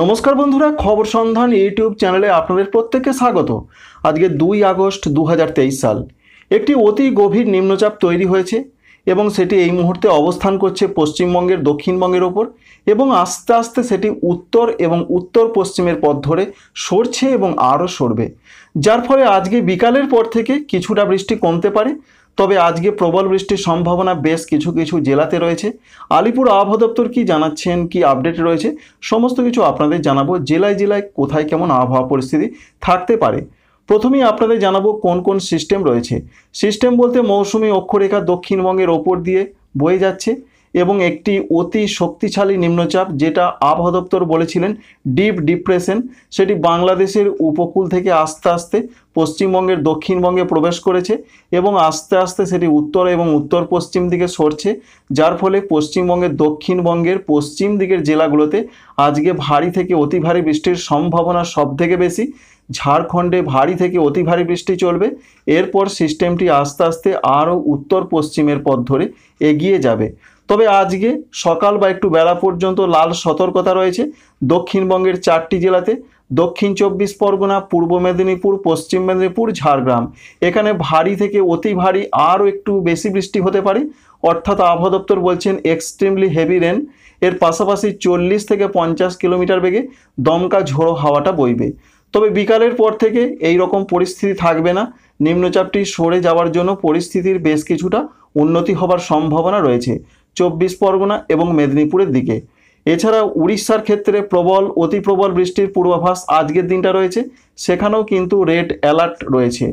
নমস্কার বন্ধুরা খবর সন্ধান ইউটিউব চ্যানেলে আপনাদের প্রত্যেককে স্বাগত আজকে দুই আগস্ট দু সাল একটি অতি গভীর নিম্নচাপ তৈরি হয়েছে এবং সেটি এই মুহূর্তে অবস্থান করছে পশ্চিমবঙ্গের দক্ষিণবঙ্গের ওপর এবং আস্তে আস্তে সেটি উত্তর এবং উত্তর পশ্চিমের পথ ধরে সরছে এবং আরও সরবে যার ফলে আজকে বিকালের পর থেকে কিছুটা বৃষ্টি কমতে পারে তবে আজকে প্রবল বৃষ্টির সম্ভাবনা বেশ কিছু কিছু জেলাতে রয়েছে আলিপুর আবহাওয়া দপ্তর কী জানাচ্ছেন কি আপডেট রয়েছে সমস্ত কিছু আপনাদের জানাবো জেলায় জেলায় কোথায় কেমন আবহাওয়া পরিস্থিতি থাকতে পারে প্রথমেই আপনাদের জানাবো কোন কোন সিস্টেম রয়েছে সিস্টেম বলতে মৌসুমি অক্ষরেখা দক্ষিণবঙ্গের ওপর দিয়ে বয়ে যাচ্ছে এবং একটি অতি শক্তিশালী নিম্নচাপ যেটা আবহাওয়া দপ্তর বলেছিলেন ডিপ ডিপ্রেশন সেটি বাংলাদেশের উপকূল থেকে আস্তে আস্তে পশ্চিমবঙ্গের দক্ষিণবঙ্গে প্রবেশ করেছে এবং আস্তে আস্তে সেটি উত্তর এবং উত্তর পশ্চিম দিকে সরছে যার ফলে পশ্চিমবঙ্গের দক্ষিণবঙ্গের পশ্চিম দিকের জেলাগুলোতে আজকে ভারী থেকে অতি ভারী বৃষ্টির সম্ভাবনা সব থেকে বেশি ঝাড়খণ্ডে ভারী থেকে অতি ভারী বৃষ্টি চলবে এরপর সিস্টেমটি আস্তে আস্তে আরও উত্তর পশ্চিমের পথ ধরে এগিয়ে যাবে তবে আজকে সকাল বা একটু বেলা পর্যন্ত লাল সতর্কতা রয়েছে দক্ষিণবঙ্গের চারটি জেলাতে দক্ষিণ চব্বিশ পরগনা পূর্ব মেদিনীপুর পশ্চিম মেদিনীপুর ঝাড়গ্রাম এখানে ভারী থেকে অতি ভারী আরও একটু বেশি বৃষ্টি হতে পারে অর্থাৎ আবহাওয়া দপ্তর বলছেন এক্সট্রিমলি হেভি রেন এর পাশাপাশি চল্লিশ থেকে পঞ্চাশ কিলোমিটার বেগে দমকা ঝোড়ো হাওয়াটা বইবে তবে বিকালের পর থেকে এই রকম পরিস্থিতি থাকবে না নিম্নচাপটি সরে যাওয়ার জন্য পরিস্থিতির বেশ কিছুটা উন্নতি হবার সম্ভাবনা রয়েছে চব্বিশ পরগনা এবং মেদিনীপুরের দিকে এছাড়া উড়িষ্যার ক্ষেত্রে প্রবল অতি প্রবল বৃষ্টির পূর্বাভাস আজকের দিনটা রয়েছে সেখানেও কিন্তু রেড অ্যালার্ট রয়েছে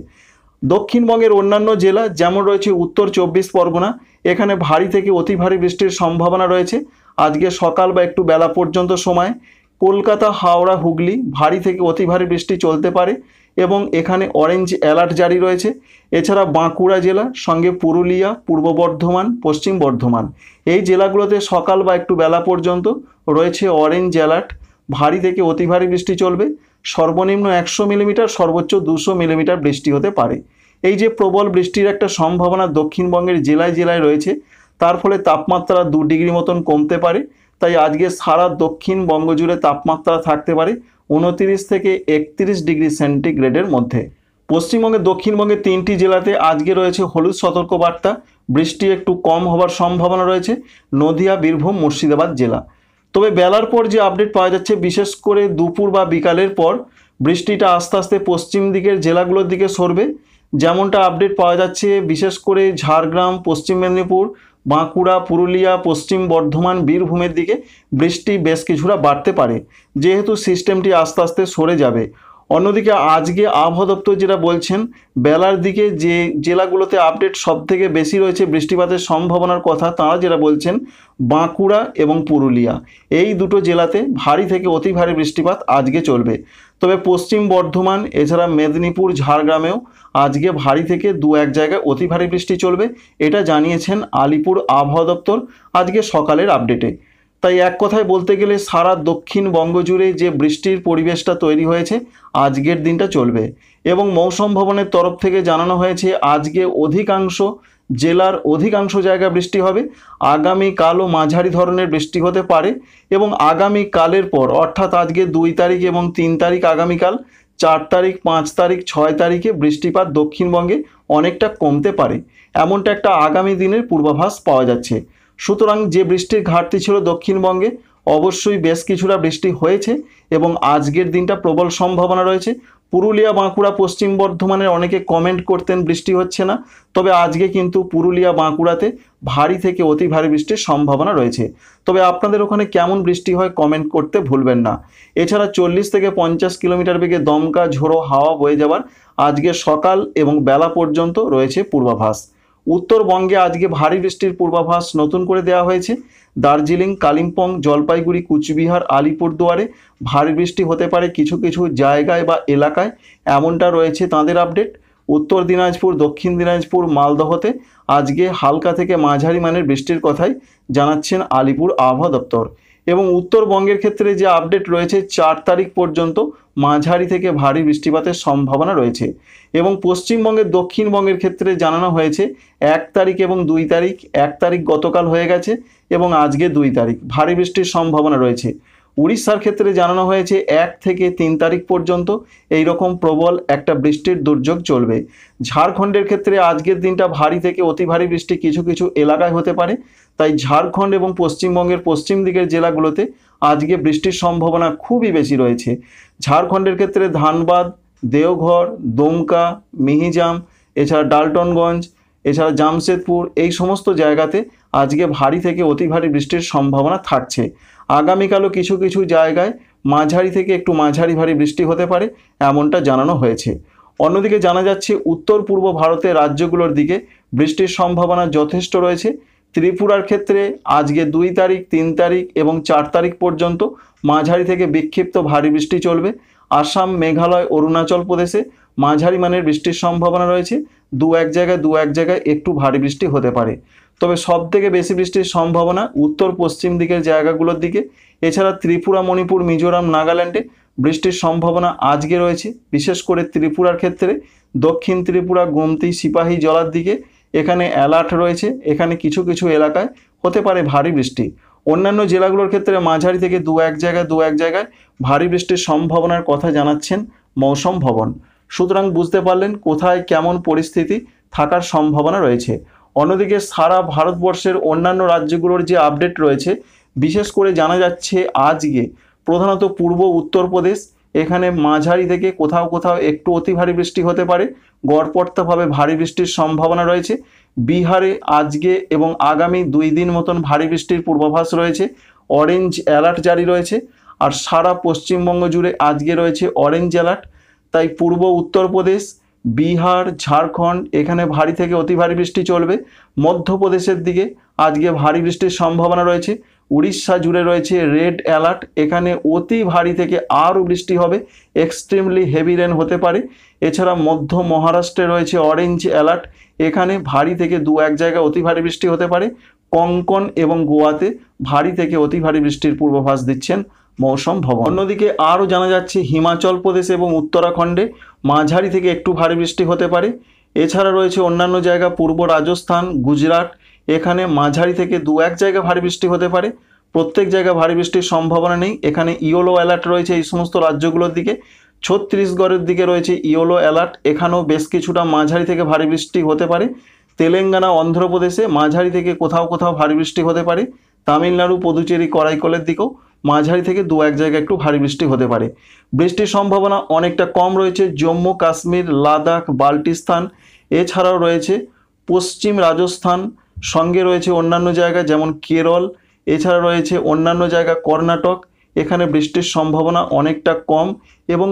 দক্ষিণবঙ্গের অন্যান্য জেলা যেমন রয়েছে উত্তর চব্বিশ পরগনা এখানে ভারী থেকে অতি ভারী বৃষ্টির সম্ভাবনা রয়েছে আজকে সকাল বা একটু বেলা পর্যন্ত সময় কলকাতা হাওড়া হুগলি ভারী থেকে অতি ভারী বৃষ্টি চলতে পারে এবং এখানে অরেঞ্জ অ্যালার্ট জারি রয়েছে এছাড়া বাঁকুড়া জেলা সঙ্গে পুরুলিয়া পূর্ব বর্ধমান পশ্চিম বর্ধমান এই জেলাগুলোতে সকাল বা একটু বেলা পর্যন্ত রয়েছে অরেঞ্জ অ্যালার্ট ভারী থেকে অতি ভারী বৃষ্টি চলবে সর্বনিম্ন একশো মিলিমিটার সর্বোচ্চ দুশো মিলিমিটার বৃষ্টি হতে পারে এই যে প্রবল বৃষ্টির একটা সম্ভাবনা দক্ষিণবঙ্গের জেলায় জেলায় রয়েছে তার ফলে তাপমাত্রা দু ডিগ্রি মতন কমতে পারে তাই আজকে সারা দক্ষিণবঙ্গ জুড়ে তাপমাত্রা থাকতে পারে উনতিরিশ থেকে একত্রিশ ডিগ্রি সেন্টিগ্রেডের মধ্যে পশ্চিমবঙ্গে দক্ষিণবঙ্গে তিনটি জেলাতে আজকে রয়েছে হলুদ সতর্কবার্তা বৃষ্টি একটু কম হবার সম্ভাবনা রয়েছে নদিয়া বীরভূম মুর্শিদাবাদ জেলা তবে বেলার পর যে আপডেট পাওয়া যাচ্ছে বিশেষ করে দুপুর বা বিকালের পর বৃষ্টিটা আস্তে আস্তে পশ্চিম দিকের জেলাগুলোর দিকে সরবে যেমনটা আপডেট পাওয়া যাচ্ছে বিশেষ করে ঝাড়গ্রাম পশ্চিম মেদিনীপুর বাঁকুড়া পুরুলিয়া পশ্চিম বর্ধমান বীরভূমের দিকে বৃষ্টি বেশ কিছুটা বাড়তে পারে যেহেতু সিস্টেমটি আস্তে আস্তে সরে যাবে অন্যদিকে আজকে আবহাওয়া দপ্তর যেটা বলছেন বেলার দিকে যে জেলাগুলোতে আপডেট সব থেকে বেশি রয়েছে বৃষ্টিপাতের সম্ভাবনার কথা তারা যেটা বলছেন বাঁকুড়া এবং পুরুলিয়া এই দুটো জেলাতে ভারী থেকে অতি ভারী বৃষ্টিপাত আজকে চলবে তবে পশ্চিম বর্ধমান এছাড়া মেদিনীপুর ঝাড়গ্রামেও আজকে ভারী থেকে দু এক জায়গায় অতি ভারী বৃষ্টি চলবে এটা জানিয়েছেন আলিপুর আবহাওয়া দপ্তর আজকে সকালের আপডেটে তাই এক কথায় বলতে গেলে সারা দক্ষিণবঙ্গ জুড়ে যে বৃষ্টির পরিবেশটা তৈরি হয়েছে আজকের দিনটা চলবে এবং মৌসুম ভবনের তরফ থেকে জানানো হয়েছে আজকে অধিকাংশ জেলার অধিকাংশ জায়গা বৃষ্টি হবে আগামী কালও মাঝারি ধরনের বৃষ্টি হতে পারে এবং আগামী কালের পর অর্থাৎ আজকে দুই তারিখ এবং তিন তারিখ আগামীকাল চার তারিখ পাঁচ তারিখ ছয় তারিখে বৃষ্টিপাত দক্ষিণবঙ্গে অনেকটা কমতে পারে এমনটা একটা আগামী দিনের পূর্বাভাস পাওয়া যাচ্ছে সুতরাং যে বৃষ্টির ঘাটতি ছিল দক্ষিণবঙ্গে অবশ্যই বেশ কিছুটা বৃষ্টি হয়েছে এবং আজকের দিনটা প্রবল সম্ভাবনা রয়েছে পুরুলিয়া বাঁকুড়া পশ্চিম বর্ধমানের অনেকে কমেন্ট করতেন বৃষ্টি হচ্ছে না তবে আজকে কিন্তু পুরুলিয়া বাঁকুড়াতে ভারী থেকে অতি ভারী বৃষ্টির সম্ভাবনা রয়েছে তবে আপনাদের ওখানে কেমন বৃষ্টি হয় কমেন্ট করতে ভুলবেন না এছাড়া চল্লিশ থেকে পঞ্চাশ কিলোমিটার বেগে দমকা ঝোড়ো হাওয়া বয়ে যাওয়ার আজকে সকাল এবং বেলা পর্যন্ত রয়েছে পূর্বাভাস উত্তরবঙ্গে আজকে ভারী বৃষ্টির পূর্বাভাস নতুন করে দেওয়া হয়েছে দার্জিলিং কালিম্পং জলপাইগুড়ি কুচবিহার আলিপুরদুয়ারে ভারী বৃষ্টি হতে পারে কিছু কিছু জায়গায় বা এলাকায় এমনটা রয়েছে তাদের আপডেট উত্তর দিনাজপুর দক্ষিণ দিনাজপুর মালদহতে আজকে হালকা থেকে মাঝারি মানের বৃষ্টির কথাই জানাচ্ছেন আলিপুর আবহাওয়া দপ্তর এবং উত্তরবঙ্গের ক্ষেত্রে যে আপডেট রয়েছে চার তারিখ পর্যন্ত মাঝারি থেকে ভারী বৃষ্টিপাতের সম্ভাবনা রয়েছে এবং পশ্চিমবঙ্গের দক্ষিণবঙ্গের ক্ষেত্রে জানানো হয়েছে এক তারিখ এবং দুই তারিখ এক তারিখ গতকাল হয়ে গেছে এবং আজকে দুই তারিখ ভারী বৃষ্টির সম্ভাবনা রয়েছে উড়িষ্যার ক্ষেত্রে জানানো হয়েছে এক থেকে তিন তারিখ পর্যন্ত এই রকম প্রবল একটা বৃষ্টির দুর্যোগ চলবে ঝাড়খণ্ডের ক্ষেত্রে আজকের দিনটা ভারী থেকে অতি ভারী বৃষ্টি কিছু কিছু এলাকায় হতে পারে তাই ঝাড়খণ্ড এবং পশ্চিমবঙ্গের পশ্চিম দিকের জেলাগুলোতে আজকে বৃষ্টির সম্ভাবনা খুবই বেশি রয়েছে ঝাড়খণ্ডের ক্ষেত্রে ধানবাদ দেওঘর দুমকা মিহিজাম এছাড়া ডালটনগঞ্জ এছাড়া জামশেদপুর এই সমস্ত জায়গাতে আজকে ভারী থেকে অতি ভারী বৃষ্টির সম্ভাবনা থাকছে আগামীকালও কিছু কিছু জায়গায় মাঝারি থেকে একটু মাঝারি ভারী বৃষ্টি হতে পারে এমনটা জানানো হয়েছে অন্যদিকে জানা যাচ্ছে উত্তর পূর্ব ভারতের রাজ্যগুলোর দিকে বৃষ্টির সম্ভাবনা যথেষ্ট রয়েছে ত্রিপুরার ক্ষেত্রে আজকে দুই তারিখ তিন তারিখ এবং চার তারিখ পর্যন্ত মাঝারি থেকে বিক্ষিপ্ত ভারী বৃষ্টি চলবে আসাম মেঘালয় অরুণাচল প্রদেশে মাঝারি মানের বৃষ্টির সম্ভাবনা রয়েছে দু এক জায়গায় দু এক জায়গায় একটু ভারী বৃষ্টি হতে পারে তবে সব থেকে বেশি বৃষ্টির সম্ভাবনা উত্তর পশ্চিম দিকের জায়গাগুলোর দিকে এছাড়া ত্রিপুরা মণিপুর মিজোরাম নাগাল্যান্ডে বৃষ্টির সম্ভাবনা আজকে রয়েছে বিশেষ করে ত্রিপুরার ক্ষেত্রে দক্ষিণ ত্রিপুরা গোমতি সিপাহী জলার দিকে এখানে অ্যালার্ট রয়েছে এখানে কিছু কিছু এলাকায় হতে পারে ভারী বৃষ্টি অন্যান্য জেলাগুলোর ক্ষেত্রে মাঝারি থেকে দু এক জায়গায় দু এক জায়গায় ভারী বৃষ্টির সম্ভাবনার কথা জানাচ্ছেন মৌসম ভবন সুতরাং বুঝতে পারলেন কোথায় কেমন পরিস্থিতি থাকার সম্ভাবনা রয়েছে অন্যদিকে সারা ভারতবর্ষের অন্যান্য রাজ্যগুলোর যে আপডেট রয়েছে বিশেষ করে জানা যাচ্ছে আজকে প্রধানত পূর্ব উত্তরপ্রদেশ এখানে মাঝারি থেকে কোথাও কোথাও একটু অতি ভারী বৃষ্টি হতে পারে গড়পড়তাভাবে ভারী বৃষ্টির সম্ভাবনা রয়েছে বিহারে আজকে এবং আগামী দুই দিন মতন ভারী বৃষ্টির পূর্বাভাস রয়েছে অরেঞ্জ অ্যালার্ট জারি রয়েছে আর সারা পশ্চিমবঙ্গ জুড়ে আজকে রয়েছে অরেঞ্জ অ্যালার্ট তাই পূর্ব উত্তরপ্রদেশ বিহার ঝাড়খণ্ড এখানে ভারী থেকে অতি ভারী বৃষ্টি চলবে মধ্যপ্রদেশের দিকে আজকে ভারী বৃষ্টির সম্ভাবনা রয়েছে উড়িষ্যা জুড়ে রয়েছে রেড অ্যালার্ট এখানে অতি ভারী থেকে আরও বৃষ্টি হবে এক্সট্রিমলি হেভি রেন হতে পারে এছাড়া মধ্য মহারাষ্ট্রে রয়েছে অরেঞ্জ অ্যালার্ট এখানে ভারী থেকে দু এক জায়গায় অতি ভারী বৃষ্টি হতে পারে কঙ্কন এবং গোয়াতে ভারী থেকে অতি ভারী বৃষ্টির পূর্বাভাস দিচ্ছেন মৌসম ভবন অন্যদিকে আরও জানা যাচ্ছে হিমাচল প্রদেশ এবং উত্তরাখণ্ডে মাঝারি থেকে একটু ভারী বৃষ্টি হতে পারে এছাড়া রয়েছে অন্যান্য জায়গা পূর্ব রাজস্থান গুজরাট এখানে মাঝারি থেকে দু এক জায়গা ভারী বৃষ্টি হতে পারে প্রত্যেক জায়গায় ভারী বৃষ্টির সম্ভাবনা নেই এখানে ইয়োলো অ্যালার্ট রয়েছে এই সমস্ত রাজ্যগুলোর দিকে ছত্তিশগড়ের দিকে রয়েছে ইয়োলো অ্যালার্ট এখানেও বেশ কিছুটা মাঝারি থেকে ভারী বৃষ্টি হতে পারে তেলেঙ্গানা অন্ধ্রপ্রদেশে মাঝারি থেকে কোথাও কোথাও ভারী বৃষ্টি হতে পারে তামিলনাড়ু পুদুচেরি করাইকলের দিকেও মাঝারি থেকে দু এক জায়গায় একটু ভারী বৃষ্টি হতে পারে বৃষ্টির সম্ভাবনা অনেকটা কম রয়েছে জম্মু কাশ্মীর লাদাখ বাল্টিস্তান এছাড়াও রয়েছে পশ্চিম রাজস্থান সঙ্গে রয়েছে অন্যান্য জায়গা যেমন কেরল এছাড়া রয়েছে অন্যান্য জায়গা কর্ণাটক এখানে বৃষ্টির সম্ভাবনা অনেকটা কম এবং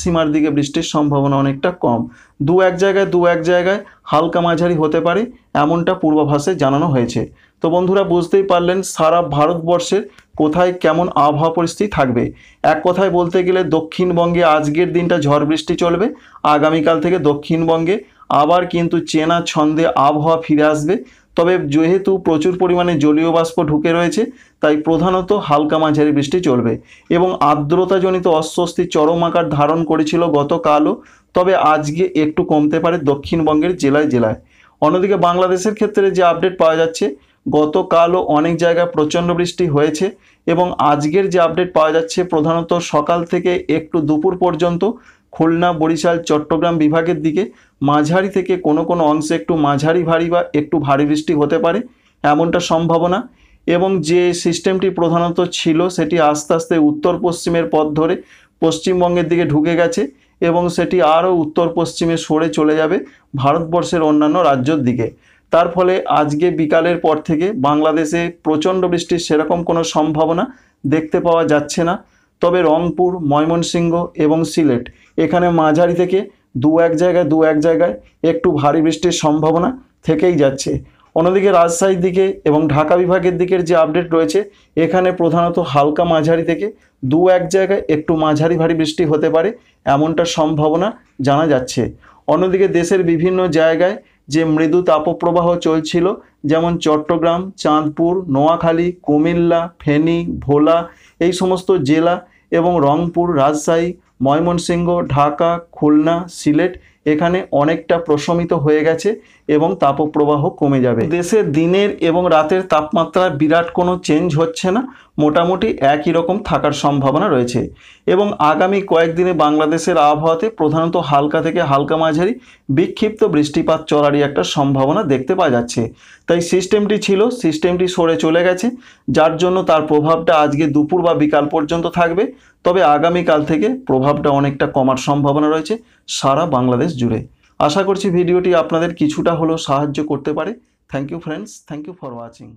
সীমার দিকে বৃষ্টির সম্ভাবনা অনেকটা কম দু এক জায়গায় দু এক জায়গায় হালকা মাঝারি হতে পারে এমনটা পূর্বাভাসে জানানো হয়েছে তো বন্ধুরা বুঝতেই পারলেন সারা ভারতবর্ষের কোথায় কেমন আবহাওয়া পরিস্থিতি থাকবে এক কথায় বলতে গেলে দক্ষিণবঙ্গে আজকের দিনটা ঝড় বৃষ্টি চলবে আগামীকাল থেকে দক্ষিণবঙ্গে আবার কিন্তু চেনা ছন্দে আবহাওয়া ফিরে আসবে তবে যেহেতু প্রচুর পরিমাণে জলীয় বাষ্প ঢুকে রয়েছে তাই প্রধানত হালকা মাঝারি বৃষ্টি চলবে এবং আর্দ্রতাজনিত অস্বস্তি চরম আকার ধারণ করেছিল গতকালও তবে আজকে একটু কমতে পারে দক্ষিণবঙ্গের জেলায় জেলায় অন্যদিকে বাংলাদেশের ক্ষেত্রে যে আপডেট পাওয়া যাচ্ছে গতকালও অনেক জায়গায় প্রচণ্ড বৃষ্টি হয়েছে এবং আজকের যে আপডেট পাওয়া যাচ্ছে প্রধানত সকাল থেকে একটু দুপুর পর্যন্ত খুলনা বরিশাল চট্টগ্রাম বিভাগের দিকে মাঝারি থেকে কোনো কোনো অংশে একটু মাঝারি ভারী বা একটু ভারী বৃষ্টি হতে পারে এমনটা সম্ভাবনা এবং যে সিস্টেমটি প্রধানত ছিল সেটি আস্তে আস্তে উত্তর পশ্চিমের পথ ধরে পশ্চিমবঙ্গের দিকে ঢুকে গেছে এবং সেটি আরও উত্তর পশ্চিমে সরে চলে যাবে ভারতবর্ষের অন্যান্য রাজ্যর দিকে তার ফলে আজকে বিকালের পর থেকে বাংলাদেশে প্রচণ্ড বৃষ্টির সেরকম কোনো সম্ভাবনা দেখতে পাওয়া যাচ্ছে না তবে রংপুর ময়মনসিংহ এবং সিলেট এখানে মাঝারি থেকে দু এক জায়গায় দু এক জায়গায় একটু ভারী বৃষ্টির সম্ভাবনা থেকেই যাচ্ছে অন্যদিকে রাজশাহীর দিকে এবং ঢাকা বিভাগের দিকের যে আপডেট রয়েছে এখানে প্রধানত হালকা মাঝারি থেকে দু এক জায়গায় একটু মাঝারি ভারী বৃষ্টি হতে পারে এমনটা সম্ভাবনা জানা যাচ্ছে অন্যদিকে দেশের বিভিন্ন জায়গায় যে মৃদু তাপপ্রবাহ চলছিল যেমন চট্টগ্রাম চাঁদপুর নোয়াখালী কুমিল্লা ফেনী ভোলা এই সমস্ত জেলা এবং রংপুর রাজশাহী ময়মনসিংহ ঢাকা খুলনা সিলেট এখানে অনেকটা প্রশমিত হয়ে গেছে এবং তাপপ্রবাহ কমে যাবে দেশে দিনের এবং রাতের তাপমাত্রা বিরাট কোনো চেঞ্জ হচ্ছে না মোটামুটি একই রকম থাকার সম্ভাবনা রয়েছে এবং আগামী কয়েকদিনে বাংলাদেশের আবহাওয়াতে প্রধানত হালকা থেকে হালকা মাঝারি বিক্ষিপ্ত বৃষ্টিপাত চলারই একটা সম্ভাবনা দেখতে পাওয়া যাচ্ছে তাই সিস্টেমটি ছিল সিস্টেমটি সরে চলে গেছে যার জন্য তার প্রভাবটা আজকে দুপুর বা বিকাল পর্যন্ত থাকবে তবে আগামীকাল থেকে প্রভাবটা অনেকটা কমার সম্ভাবনা রয়েছে রয়েছে সারা বাংলাদেশ জুড়ে আশা করছি ভিডিওটি আপনাদের কিছুটা হলেও সাহায্য করতে পারে thank you friends thank you for watching